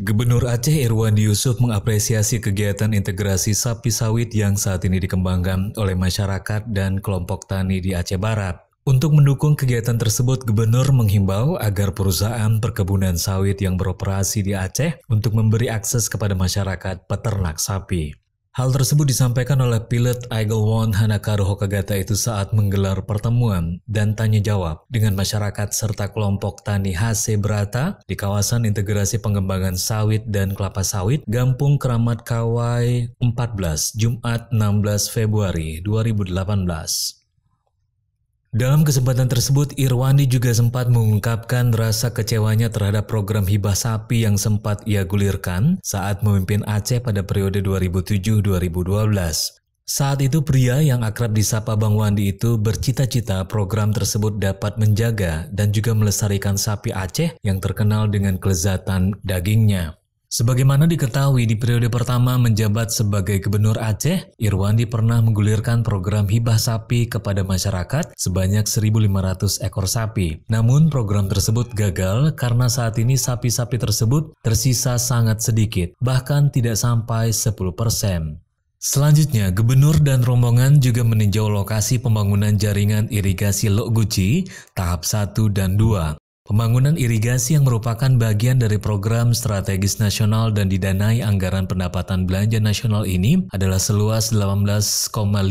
Gubernur Aceh Irwan Yusuf mengapresiasi kegiatan integrasi sapi sawit yang saat ini dikembangkan oleh masyarakat dan kelompok tani di Aceh Barat. Untuk mendukung kegiatan tersebut, Gubernur menghimbau agar perusahaan perkebunan sawit yang beroperasi di Aceh untuk memberi akses kepada masyarakat peternak sapi. Hal tersebut disampaikan oleh pilot Eagle One Hanakaru Hokagata itu saat menggelar pertemuan dan tanya jawab dengan masyarakat serta kelompok tani HC Berata di kawasan integrasi pengembangan sawit dan kelapa sawit Gampung Keramat Kawai 14 Jumat 16 Februari 2018. Dalam kesempatan tersebut, Irwandi juga sempat mengungkapkan rasa kecewanya terhadap program hibah sapi yang sempat ia gulirkan saat memimpin Aceh pada periode 2007-2012. Saat itu pria yang akrab disapa Bang Wandi itu bercita-cita program tersebut dapat menjaga dan juga melestarikan sapi Aceh yang terkenal dengan kelezatan dagingnya. Sebagaimana diketahui di periode pertama menjabat sebagai Gubernur Aceh, Irwandi pernah menggulirkan program hibah sapi kepada masyarakat sebanyak 1.500 ekor sapi. Namun program tersebut gagal karena saat ini sapi-sapi tersebut tersisa sangat sedikit, bahkan tidak sampai 10 persen. Selanjutnya, gubernur dan rombongan juga meninjau lokasi pembangunan jaringan irigasi Lok Guci tahap 1 dan 2 Pembangunan irigasi yang merupakan bagian dari program strategis nasional dan didanai anggaran pendapatan belanja nasional ini adalah seluas 18,542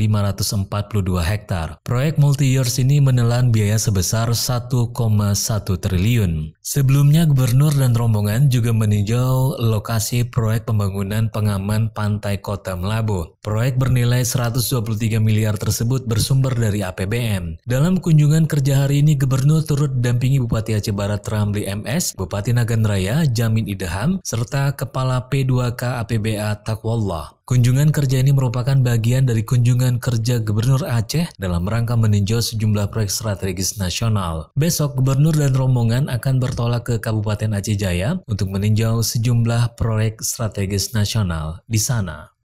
hektar. Proyek multi-years ini menelan biaya sebesar 1,1 triliun. Sebelumnya gubernur dan rombongan juga meninjau lokasi proyek pembangunan pengaman pantai kota Melabu. Proyek bernilai 123 miliar tersebut bersumber dari APBN. Dalam kunjungan kerja hari ini gubernur turut didampingi Bupati Aceh Barat Ramli MS, Bupati Nagan Raya Jamin Idham, serta Kepala P2K APBA Takwallah. Kunjungan kerja ini merupakan bagian dari kunjungan kerja Gubernur Aceh dalam rangka meninjau sejumlah proyek strategis nasional. Besok, Gubernur dan rombongan akan bertolak ke Kabupaten Aceh Jaya untuk meninjau sejumlah proyek strategis nasional di sana.